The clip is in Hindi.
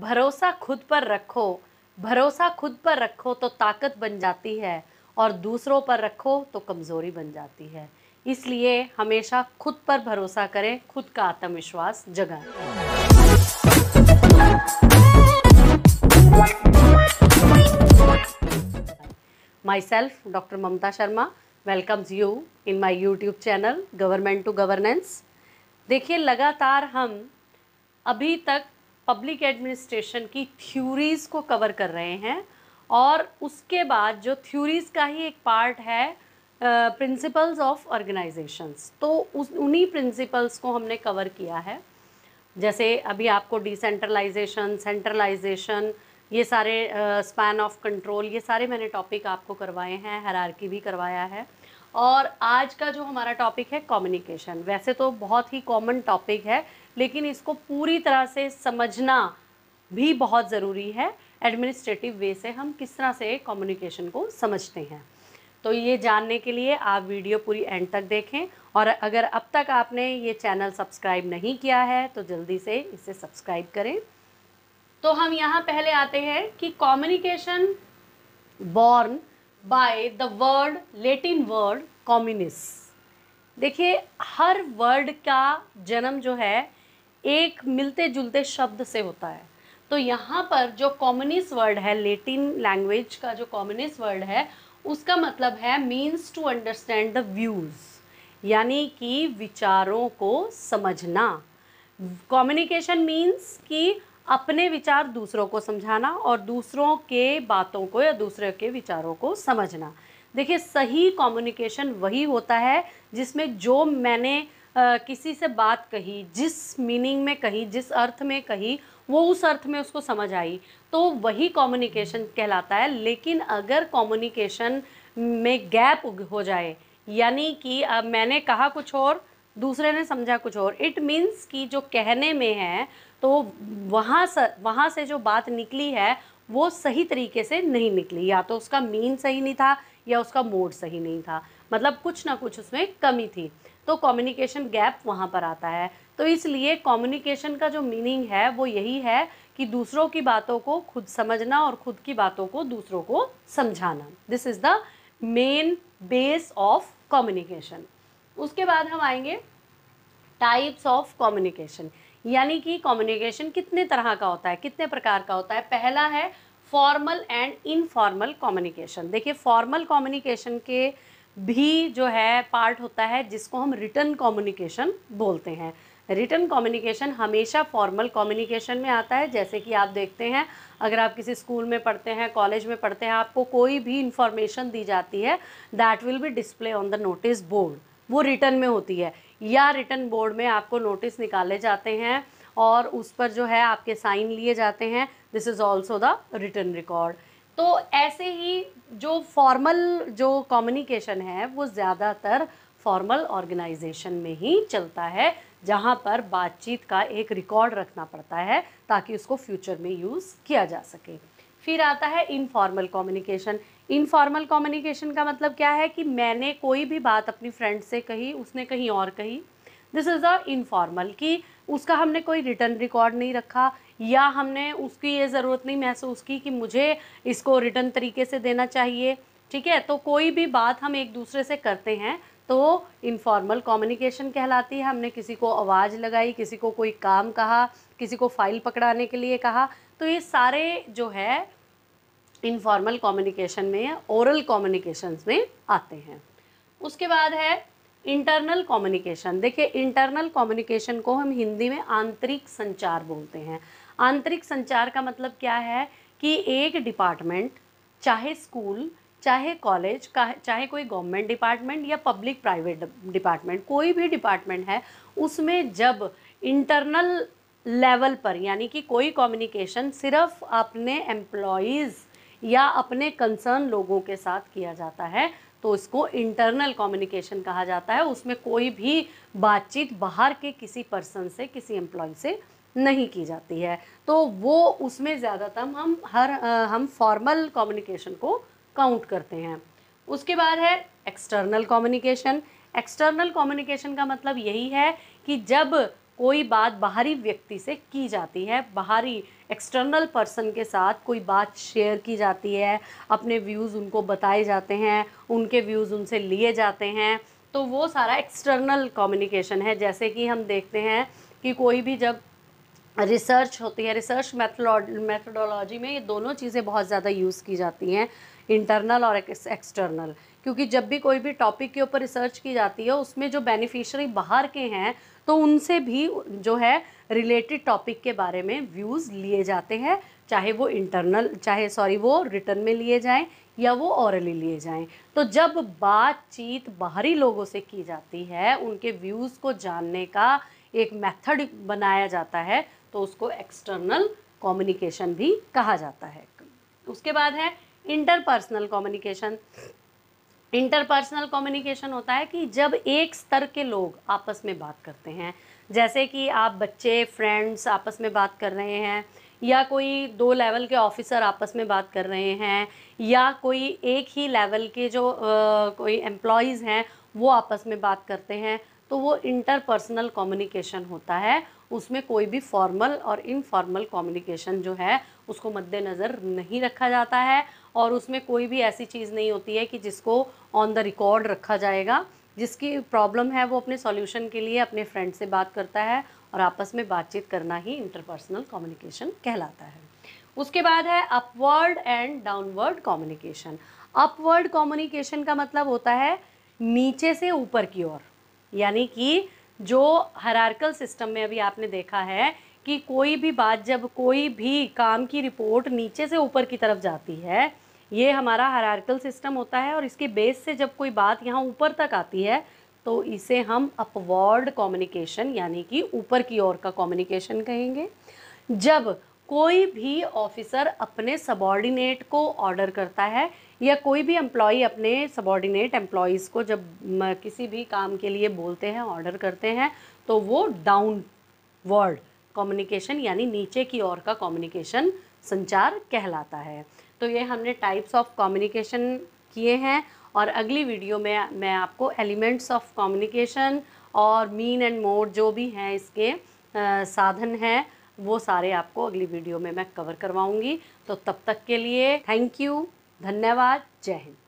भरोसा खुद पर रखो भरोसा खुद पर रखो तो ताकत बन जाती है और दूसरों पर रखो तो कमज़ोरी बन जाती है इसलिए हमेशा खुद पर भरोसा करें खुद का आत्मविश्वास जगाएं myself doctor Mamta Sharma welcomes you in my YouTube channel government to governance देखिए लगातार हम अभी तक पब्लिक एडमिनिस्ट्रेशन की थ्योरीज़ को कवर कर रहे हैं और उसके बाद जो थ्योरीज़ का ही एक पार्ट है प्रिंसिपल्स ऑफ ऑर्गेनाइजेशंस तो उस उन्हीं प्रिंसिपल्स को हमने कवर किया है जैसे अभी आपको डिसेंट्रलाइजेशन सेंट्रलाइजेशन ये सारे स्पैन ऑफ कंट्रोल ये सारे मैंने टॉपिक आपको करवाए हैं हरारकी भी करवाया है और आज का जो हमारा टॉपिक है कम्युनिकेशन वैसे तो बहुत ही कॉमन टॉपिक है लेकिन इसको पूरी तरह से समझना भी बहुत ज़रूरी है एडमिनिस्ट्रेटिव वे से हम किस तरह से कम्युनिकेशन को समझते हैं तो ये जानने के लिए आप वीडियो पूरी एंड तक देखें और अगर अब तक आपने ये चैनल सब्सक्राइब नहीं किया है तो जल्दी से इसे सब्सक्राइब करें तो हम यहाँ पहले आते हैं कि communication born by the word Latin word communist देखिए हर वर्ड का जन्म जो है एक मिलते जुलते शब्द से होता है तो यहाँ पर जो कॉम्युनिस्ट वर्ड है लेटिन लैंग्वेज का जो कॉम्युनिस्ट वर्ड है उसका मतलब है means to understand the views यानी कि विचारों को समझना कम्युनिकेशन मीन्स कि अपने विचार दूसरों को समझाना और दूसरों के बातों को या दूसरों के विचारों को समझना देखिए सही कम्युनिकेशन वही होता है जिसमें जो मैंने आ, किसी से बात कही जिस मीनिंग में कही जिस अर्थ में कही वो उस अर्थ में उसको समझ आई तो वही कम्युनिकेशन कहलाता है लेकिन अगर कम्युनिकेशन में गैप हो जाए यानी कि आ, मैंने कहा कुछ और दूसरे ने समझा कुछ और इट मीन्स कि जो कहने में है तो वहाँ से वहाँ से जो बात निकली है वो सही तरीके से नहीं निकली या तो उसका मीन सही नहीं था या उसका मोड सही नहीं था मतलब कुछ ना कुछ उसमें कमी थी तो कम्युनिकेशन गैप वहाँ पर आता है तो इसलिए कम्युनिकेशन का जो मीनिंग है वो यही है कि दूसरों की बातों को खुद समझना और खुद की बातों को दूसरों को समझाना this is the main base of communication उसके बाद हम आएंगे टाइप्स ऑफ कम्युनिकेशन यानी कि कम्युनिकेशन कितने तरह का होता है कितने प्रकार का होता है पहला है फॉर्मल एंड इनफॉर्मल कम्युनिकेशन देखिए फॉर्मल कम्युनिकेशन के भी जो है पार्ट होता है जिसको हम रिटर्न कम्युनिकेशन बोलते हैं रिटर्न कम्युनिकेशन हमेशा फॉर्मल कम्युनिकेशन में आता है जैसे कि आप देखते हैं अगर आप किसी स्कूल में पढ़ते हैं कॉलेज में पढ़ते हैं आपको कोई भी इंफॉर्मेशन दी जाती है that will be display on the notice board वो रिटर्न में होती है या रिटर्न बोर्ड में आपको नोटिस निकाले जाते हैं और उस पर जो है आपके साइन लिए जाते हैं this is also the written record तो ऐसे ही जो फॉर्मल जो कम्युनिकेशन है वो ज़्यादातर फॉर्मल ऑर्गेनाइजेशन में ही चलता है जहाँ पर बातचीत का एक रिकॉर्ड रखना पड़ता है ताकि उसको फ्यूचर में यूज़ किया जा सके फिर आता है इनफॉर्मल कम्युनिकेशन इनफॉर्मल कम्युनिकेशन का मतलब क्या है कि मैंने कोई भी बात अपनी फ्रेंड से कही उसने कहीं और कही दिस इज़ अ इनफॉर्मल कि उसका हमने कोई रिटर्न रिकॉर्ड नहीं रखा या हमने उसकी ये ज़रूरत नहीं महसूस की कि मुझे इसको रिटर्न तरीके से देना चाहिए ठीक है तो कोई भी बात हम एक दूसरे से करते हैं तो इनफॉर्मल कम्युनिकेशन कहलाती है हमने किसी को आवाज़ लगाई किसी को कोई काम कहा किसी को फाइल पकड़ाने के लिए कहा तो ये सारे जो है इनफॉर्मल कम्युनिकेशन में या ओरल कम्युनिकेशंस में आते हैं उसके बाद है इंटरनल कम्युनिकेशन देखिए इंटरनल कम्युनिकेशन को हम हिंदी में आंतरिक संचार बोलते हैं आंतरिक संचार का मतलब क्या है कि एक डिपार्टमेंट चाहे स्कूल चाहे कॉलेज चाहे कोई गवर्नमेंट डिपार्टमेंट या पब्लिक प्राइवेट डिपार्टमेंट कोई भी डिपार्टमेंट है उसमें जब इंटरनल लेवल पर यानी कि कोई कम्युनिकेशन सिर्फ अपने एम्प्लॉयज़ या अपने कंसर्न लोगों के साथ किया जाता है तो इसको इंटरनल कम्युनिकेशन कहा जाता है उसमें कोई भी बातचीत बाहर के किसी पर्सन से किसी एम्प्लॉय से नहीं की जाती है तो वो उसमें ज़्यादातर हम हर हम फॉर्मल कम्युनिकेशन को काउंट करते हैं उसके बाद है एक्सटर्नल कम्युनिकेशन एक्सटर्नल कम्युनिकेशन का मतलब यही है कि जब कोई बात बाहरी व्यक्ति से की जाती है बाहरी एक्सटर्नल पर्सन के साथ कोई बात शेयर की जाती है अपने व्यूज़ उनको बताए जाते हैं उनके व्यूज़ उनसे लिए जाते हैं तो वो सारा एक्सटर्नल कम्युनिकेशन है जैसे कि हम देखते हैं कि कोई भी जब रिसर्च होती है रिसर्च मैथडोलॉजी में ये दोनों चीज़ें बहुत ज़्यादा यूज़ की जाती हैं इंटरनल और एक्सटर्नल क्योंकि जब भी कोई भी टॉपिक के ऊपर रिसर्च की जाती है उसमें जो बेनिफिशरी बाहर के हैं तो उनसे भी जो है रिलेटेड टॉपिक के बारे में व्यूज़ लिए जाते हैं चाहे वो इंटरनल चाहे सॉरी वो रिटर्न में लिए जाएं या वो औरली लिए जाएं तो जब बातचीत बाहरी लोगों से की जाती है उनके व्यूज़ को जानने का एक मेथड बनाया जाता है तो उसको एक्सटर्नल कम्युनिकेशन भी कहा जाता है उसके बाद है इंटरपर्सनल कम्युनिकेशन इंटरपर्सनल कम्युनिकेशन होता है कि जब एक स्तर के लोग आपस में बात करते हैं जैसे कि आप बच्चे फ्रेंड्स आपस में बात कर रहे हैं या कोई दो लेवल के ऑफिसर आपस में बात कर रहे हैं या कोई एक ही लेवल के जो आ, कोई एम्प्लॉयज़ हैं वो आपस में बात करते हैं तो वो इंटरपर्सनल कम्युनिकेशन होता है उसमें कोई भी फॉर्मल और इनफॉर्मल कम्युनिकेशन जो है उसको मद्देनज़र नहीं रखा जाता है और उसमें कोई भी ऐसी चीज़ नहीं होती है कि जिसको ऑन द रिकॉर्ड रखा जाएगा जिसकी प्रॉब्लम है वो अपने सॉल्यूशन के लिए अपने फ्रेंड से बात करता है और आपस में बातचीत करना ही इंटरपर्सनल कम्युनिकेशन कहलाता है उसके बाद है upward and downward communication upward communication का मतलब होता है नीचे से ऊपर की ओर यानी कि जो हरारकल सिस्टम में अभी आपने देखा है कि कोई भी बात जब कोई भी काम की रिपोर्ट नीचे से ऊपर की तरफ जाती है ये हमारा हरारकल सिस्टम होता है और इसके बेस से जब कोई बात यहाँ ऊपर तक आती है तो इसे हम अपवर्ड कम्युनिकेशन यानी कि ऊपर की ओर का कम्युनिकेशन कहेंगे जब कोई भी ऑफिसर अपने सबॉर्डिनेट को ऑर्डर करता है या कोई भी एम्प्लॉय अपने सबॉर्डिनेट एम्प्लॉयज़ को जब किसी भी काम के लिए बोलते हैं ऑर्डर करते हैं तो वो डाउन वर्ड कम्युनिकेशन यानी नीचे की ओर का कम्युनिकेशन संचार कहलाता है तो ये हमने टाइप्स ऑफ कम्युनिकेशन किए हैं और अगली वीडियो में मैं आपको एलिमेंट्स ऑफ कम्युनिकेशन और मीन एंड मोड जो भी हैं इसके आ, साधन हैं वो सारे आपको अगली वीडियो में मैं कवर करवाऊँगी तो तब तक के लिए थैंक यू धन्यवाद जय हिंद